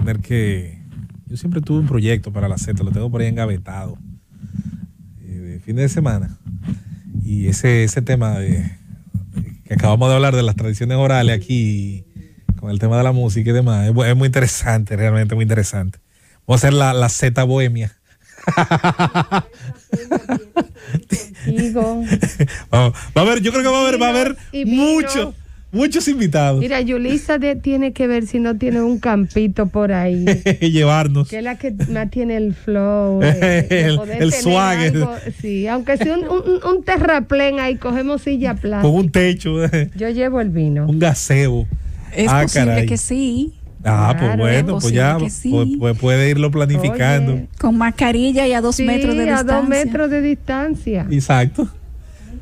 tener que... Yo siempre tuve un proyecto para la Z, lo tengo por ahí engavetado, eh, de fin de semana. Y ese, ese tema que acabamos de hablar de las tradiciones orales aquí, con el tema de la música y demás, es, muy interesante, realmente muy interesante. voy a hacer la, la Z bohemia. Vamos, va a ver yo creo que va a haber, va a haber mucho, Muchos invitados. Mira, Yulisa tiene que ver si no tiene un campito por ahí. Llevarnos. Que es la que más tiene el flow. el, el sí, aunque sea un, un, terraplén ahí, cogemos silla plástica. Con un techo. Yo llevo el vino. Un gazebo. Es ah, posible que sí. Ah, pues bueno, pues ya pues, pues puede irlo planificando. Con mascarilla y a dos metros de distancia. A dos metros de distancia. Exacto.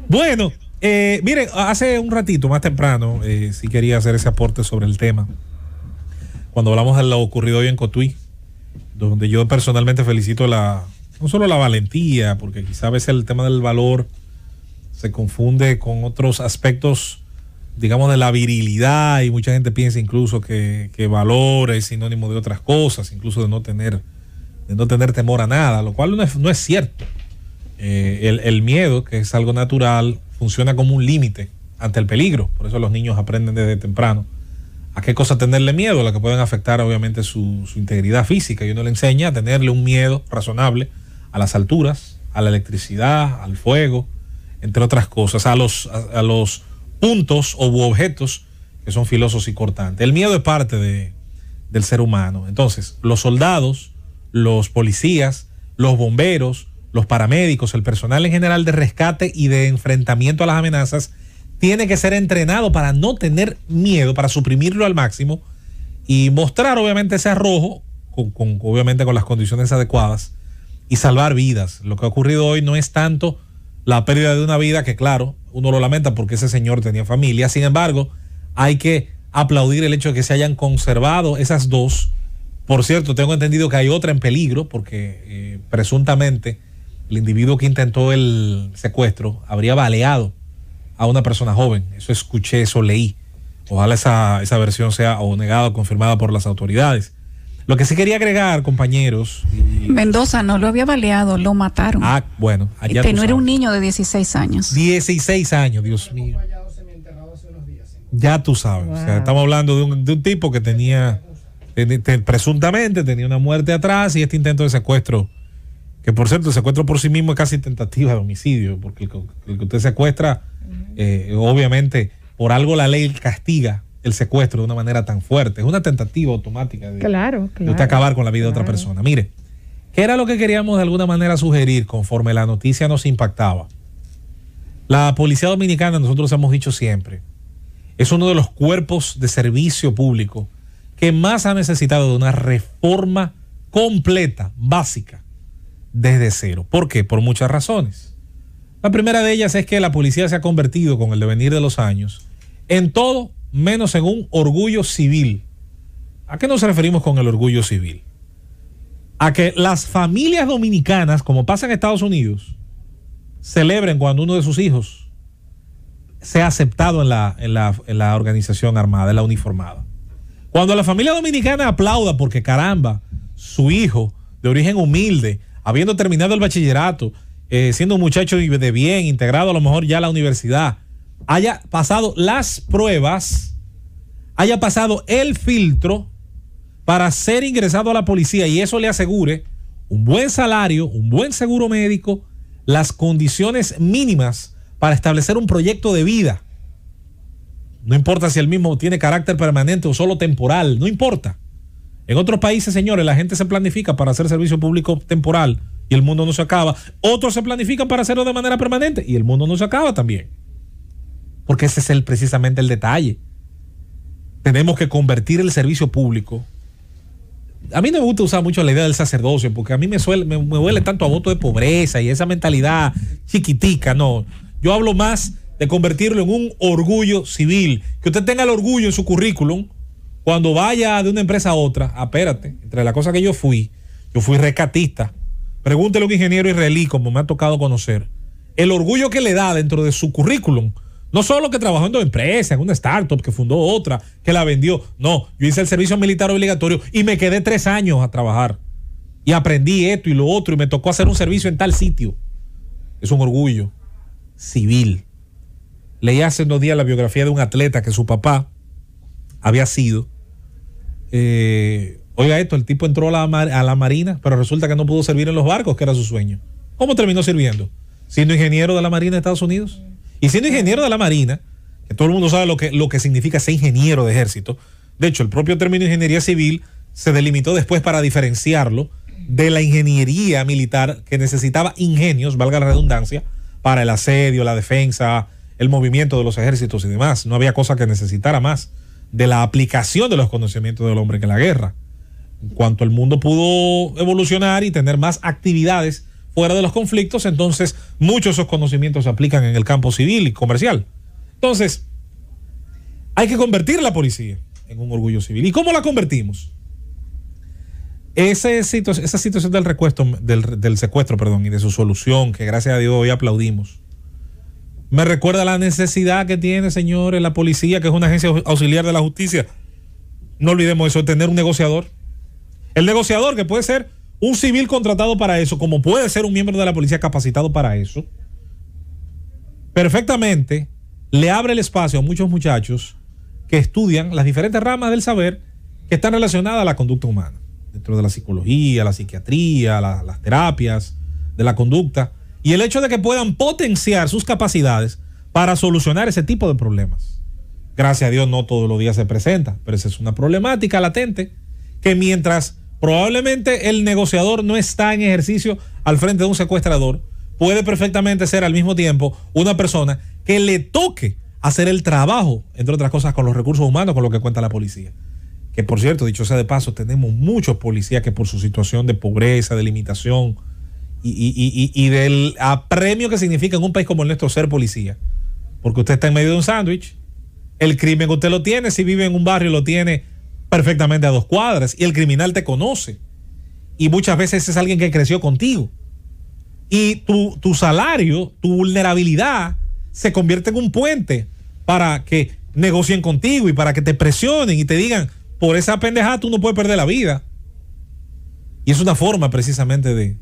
Bueno, eh, miren, hace un ratito, más temprano, eh, sí quería hacer ese aporte sobre el tema. Cuando hablamos de lo ocurrido hoy en Cotuí, donde yo personalmente felicito la, no solo la valentía, porque quizá a veces el tema del valor se confunde con otros aspectos, digamos, de la virilidad, y mucha gente piensa incluso que, valor es sinónimo de otras cosas, incluso de no tener, de no tener temor a nada, lo cual no es, cierto. Eh, el, el miedo, que es algo natural, funciona como un límite ante el peligro. Por eso los niños aprenden desde temprano a qué cosa tenerle miedo, a las que pueden afectar obviamente su, integridad física. Y uno le enseña a tenerle un miedo razonable a las alturas, a la electricidad, al fuego, entre otras cosas, a los, los puntos u objetos que son filosos y cortantes. El miedo es parte de, del ser humano. Entonces, los soldados, los policías, los bomberos, los paramédicos, el personal en general de rescate y de enfrentamiento a las amenazas, tiene que ser entrenado para no tener miedo, para suprimirlo al máximo y mostrar obviamente ese arrojo, con, obviamente con las condiciones adecuadas, y salvar vidas. Lo que ha ocurrido hoy no es tanto la pérdida de una vida, que claro, uno lo lamenta porque ese señor tenía familia, sin embargo, hay que aplaudir el hecho de que se hayan conservado esas dos. Por cierto, tengo entendido que hay otra en peligro porque eh, presuntamente el individuo que intentó el secuestro habría baleado a una persona joven. Eso escuché, eso leí. Ojalá esa, versión sea o negada o confirmada por las autoridades. Lo que sí quería agregar, compañeros. Mendoza no lo había baleado, lo mataron. Ah, bueno. que este no era un niño de 16 años. 16 años, Dios mío. ¿eh? Ya tú sabes. estamos hablando de un, de un tipo que tenía, presuntamente tenía una muerte atrás y este intento de secuestro que por cierto, el secuestro por sí mismo es casi tentativa de homicidio, porque el, que usted secuestra, eh, obviamente, por algo la ley castiga el secuestro de una manera tan fuerte. Es una tentativa automática de, usted acabar con la vida de otra persona. Mire, ¿qué era lo que queríamos de alguna manera sugerir conforme la noticia nos impactaba? La Policía Dominicana, nosotros hemos dicho siempre, es uno de los cuerpos de servicio público que más ha necesitado de una reforma completa, básica, desde cero. ¿Por qué? Por muchas razones. La primera de ellas es que la policía se ha convertido con el devenir de los años en todo menos en un orgullo civil. ¿A qué nos referimos con el orgullo civil? A que las familias dominicanas, como pasa en Estados Unidos, celebren cuando uno de sus hijos sea aceptado en la, en la organización armada, en la uniformada. Cuando la familia dominicana aplauda porque caramba, su hijo de origen humilde habiendo terminado el bachillerato, eh, siendo un muchacho de bien, integrado a lo mejor ya a la universidad, haya pasado las pruebas, haya pasado el filtro para ser ingresado a la policía y eso le asegure un buen salario, un buen seguro médico, las condiciones mínimas para establecer un proyecto de vida. No importa si el mismo tiene carácter permanente o solo temporal, no importa. En otros países, señores, la gente se planifica para hacer servicio público temporal y el mundo no se acaba. Otros se planifican para hacerlo de manera permanente y el mundo no se acaba también. Porque ese es precisamente el detalle. Tenemos que convertir el servicio público. A mí no me gusta usar mucho la idea del sacerdocio, porque a mí me, suele, me huele tanto a voto de pobreza y esa mentalidad chiquitica, no. Yo hablo más de convertirlo en un orgullo civil. Que usted tenga el orgullo en su currículum cuando vaya de una empresa a otra, apérate, entre la cosa que yo fui, yo fui rescatista. Pregúntele a un ingeniero israelí, como me ha tocado conocer, el orgullo que le da dentro de su currículum. No solo que trabajó en dos empresas, en una startup, que fundó otra, que la vendió. No, yo hice el servicio militar obligatorio y me quedé tres años a trabajar. Y aprendí esto y lo otro y me tocó hacer un servicio en tal sitio. Es un orgullo civil. Leí hace unos días la biografía de un atleta que su papá había sido eh, oiga esto, el tipo entró a la, a la Marina, pero resulta que no pudo servir en los barcos, que era su sueño. ¿Cómo terminó sirviendo? Siendo ingeniero de la Marina de Estados Unidos. Y siendo ingeniero de la Marina, que todo el mundo sabe lo que, lo que significa ser ingeniero de ejército. De hecho, el propio término ingeniería civil se delimitó después para diferenciarlo de la ingeniería militar que necesitaba ingenios, valga la redundancia, para el asedio, la defensa, el movimiento de los ejércitos y demás. No había cosa que necesitara más de la aplicación de los conocimientos del hombre en la guerra. En cuanto el mundo pudo evolucionar y tener más actividades fuera de los conflictos, entonces muchos de esos conocimientos se aplican en el campo civil y comercial. Entonces, hay que convertir la policía en un orgullo civil. ¿Y cómo la convertimos? Ese, esa situación del, recuesto, secuestro perdón, y de su solución, que gracias a Dios hoy aplaudimos, me recuerda la necesidad que tiene, señores, la policía, que es una agencia auxiliar de la justicia. No olvidemos eso, tener un negociador. El negociador que puede ser un civil contratado para eso, como puede ser un miembro de la policía capacitado para eso, perfectamente le abre el espacio a muchos muchachos que estudian las diferentes ramas del saber que están relacionadas a la conducta humana, dentro de la psicología, la psiquiatría, las terapias de la conducta y el hecho de que puedan potenciar sus capacidades para solucionar ese tipo de problemas. Gracias a Dios no todos los días se presenta, pero esa es una problemática latente que mientras probablemente el negociador no está en ejercicio al frente de un secuestrador, puede perfectamente ser al mismo tiempo una persona que le toque hacer el trabajo, entre otras cosas, con los recursos humanos, con lo que cuenta la policía. Que por cierto, dicho sea de paso, tenemos muchos policías que por su situación de pobreza, de limitación, y, y, y, y del apremio que significa en un país como el nuestro ser policía. Porque usted está en medio de un sándwich, el crimen usted lo tiene, si vive en un barrio lo tiene perfectamente a dos cuadras y el criminal te conoce. Y muchas veces es alguien que creció contigo. Y tu, tu salario, tu vulnerabilidad se convierte en un puente para que negocien contigo y para que te presionen y te digan, por esa pendejada tú no puedes perder la vida. Y es una forma precisamente de,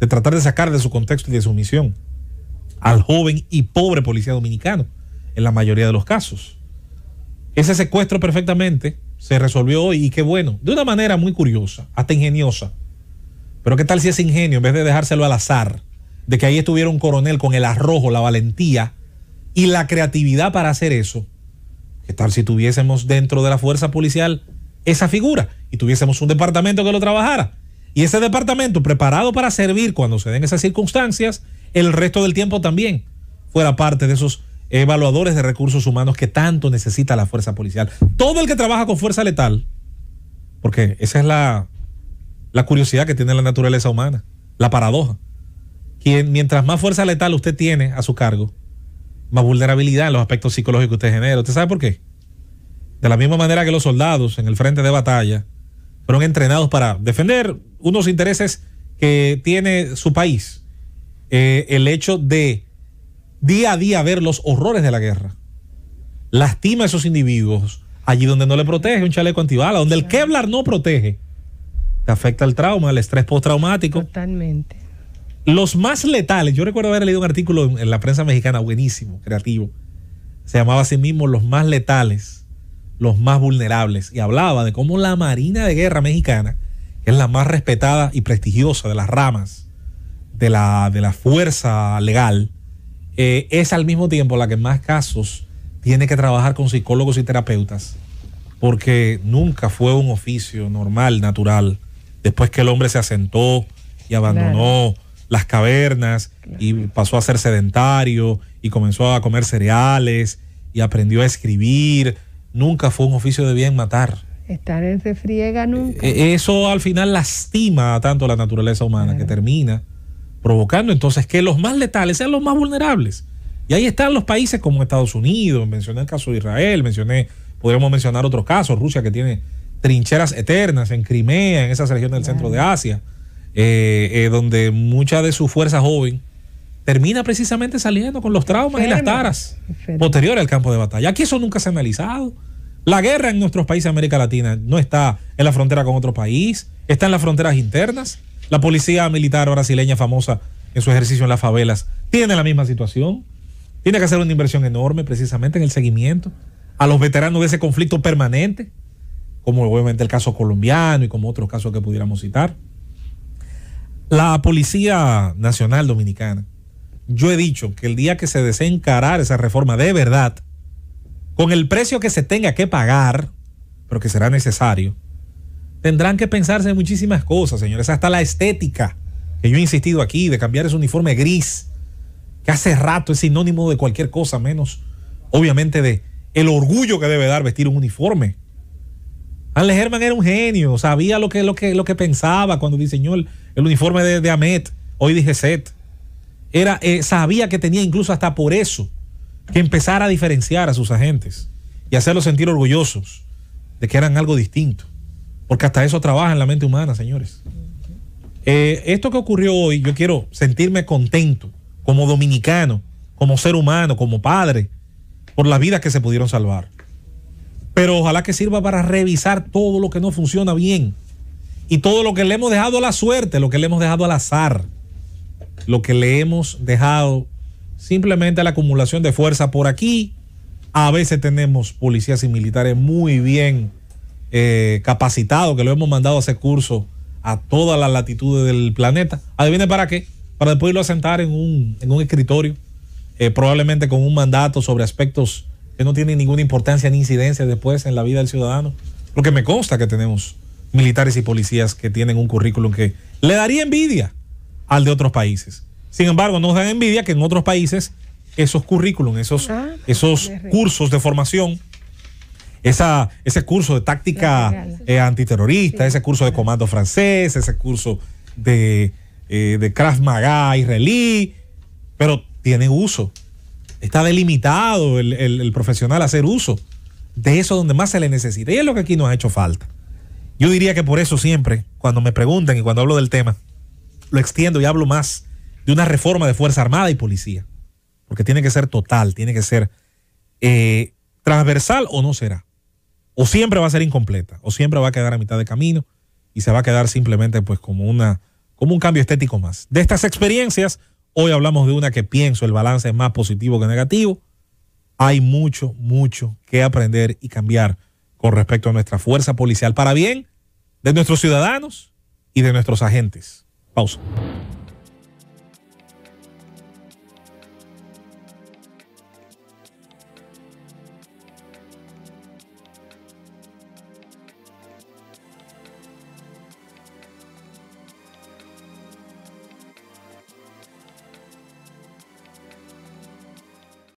de tratar de sacar de su contexto y de su misión al joven y pobre policía dominicano, en la mayoría de los casos. Ese secuestro perfectamente se resolvió hoy y qué bueno, de una manera muy curiosa, hasta ingeniosa. Pero qué tal si ese ingenio, en vez de dejárselo al azar, de que ahí estuviera un coronel con el arrojo, la valentía y la creatividad para hacer eso, qué tal si tuviésemos dentro de la fuerza policial esa figura y tuviésemos un departamento que lo trabajara. Y ese departamento preparado para servir cuando se den esas circunstancias, el resto del tiempo también fuera parte de esos evaluadores de recursos humanos que tanto necesita la fuerza policial. Todo el que trabaja con fuerza letal, porque esa es la, la curiosidad que tiene la naturaleza humana, la paradoja. Quien, mientras más fuerza letal usted tiene a su cargo, más vulnerabilidad en los aspectos psicológicos que usted genera. ¿Usted sabe por qué? De la misma manera que los soldados en el frente de batalla fueron entrenados para defender unos intereses que tiene su país. Eh, el hecho de día a día ver los horrores de la guerra. Lastima a esos individuos allí donde no le protege un chaleco antibala, donde el Kevlar no protege. afecta el trauma, el estrés postraumático. Totalmente. Los más letales, yo recuerdo haber leído un artículo en, en la prensa mexicana buenísimo, creativo. Se llamaba así mismo Los más letales los más vulnerables y hablaba de cómo la Marina de Guerra mexicana es la más respetada y prestigiosa de las ramas de la, de la fuerza legal, eh, es al mismo tiempo la que en más casos tiene que trabajar con psicólogos y terapeutas, porque nunca fue un oficio normal, natural, después que el hombre se asentó y abandonó. las cavernas y pasó a ser sedentario y comenzó a comer cereales y aprendió a escribir nunca fue un oficio de bien matar. Estar en refriega eh, nunca. Eh, eso al final lastima tanto a la naturaleza humana que termina provocando entonces que los más letales sean los más vulnerables. Y ahí están los países como Estados Unidos, mencioné el caso de Israel, mencioné, podríamos mencionar otro caso, Rusia que tiene trincheras eternas en Crimea, en esas regiones del centro de Asia, eh, donde mucha de su fuerza joven termina precisamente saliendo con los traumas y las taras posteriores al campo de batalla. Aquí eso nunca se ha analizado. La guerra en nuestros países de América Latina no está en la frontera con otro país, está en las fronteras internas. La policía militar brasileña famosa en su ejercicio en las favelas tiene la misma situación. Tiene que hacer una inversión enorme precisamente en el seguimiento a los veteranos de ese conflicto permanente, como obviamente el caso colombiano y como otros casos que pudiéramos citar. La Policía Nacional Dominicana yo he dicho que el día que se desencarar encarar esa reforma de verdad, con el precio que se tenga que pagar, pero que será necesario, tendrán que pensarse en muchísimas cosas, señores. Hasta la estética, que yo he insistido aquí, de cambiar ese uniforme gris, que hace rato es sinónimo de cualquier cosa, menos obviamente de el orgullo que debe dar vestir un uniforme. Alejandro Herman era un genio, sabía lo que, lo que, lo que pensaba cuando diseñó el, el uniforme de, de Amet, hoy dije Set. Eh, sabía que tenía incluso hasta por eso que empezar a diferenciar a sus agentes y hacerlos sentir orgullosos de que eran algo distinto. Porque hasta eso trabaja en la mente humana, señores. Eh, esto que ocurrió hoy, yo quiero sentirme contento como dominicano, como ser humano, como padre, por las vidas que se pudieron salvar. Pero ojalá que sirva para revisar todo lo que no funciona bien y todo lo que le hemos dejado a la suerte, lo que le hemos dejado al azar lo que le hemos dejado simplemente a la acumulación de fuerza por aquí. A veces tenemos policías y militares muy bien eh, capacitados, que lo hemos mandado a hacer curso a todas las latitudes del planeta. adivinen para qué, para después irlo a sentar en un, escritorio, eh, probablemente con un mandato sobre aspectos que no tienen ninguna importancia ni incidencia después en la vida del ciudadano. lo que me consta que tenemos militares y policías que tienen un currículum que le daría envidia al de otros países. Sin embargo, nos dan envidia que en otros países esos currículum, esos, ah, pues, esos cursos de formación, ese curso de táctica eh, antiterrorista, ese curso de comando francés, ese curso de, eh, de Krav Maga israelí, pero tiene uso. Está delimitado el, profesional a hacer uso de eso donde más se le necesita. Y es lo que aquí nos ha hecho falta. Yo diría que por eso siempre, cuando me preguntan y cuando hablo del tema, lo extiendo y hablo más de una reforma de Fuerza Armada y Policía, porque tiene que ser total, tiene que ser eh, transversal o no será. O siempre va a ser incompleta, o siempre va a quedar a mitad de camino y se va a quedar simplemente pues como, una, como un cambio estético más. De estas experiencias, hoy hablamos de una que pienso el balance es más positivo que negativo. Hay mucho, mucho que aprender y cambiar con respecto a nuestra fuerza policial para bien de nuestros ciudadanos y de nuestros agentes. Pausa.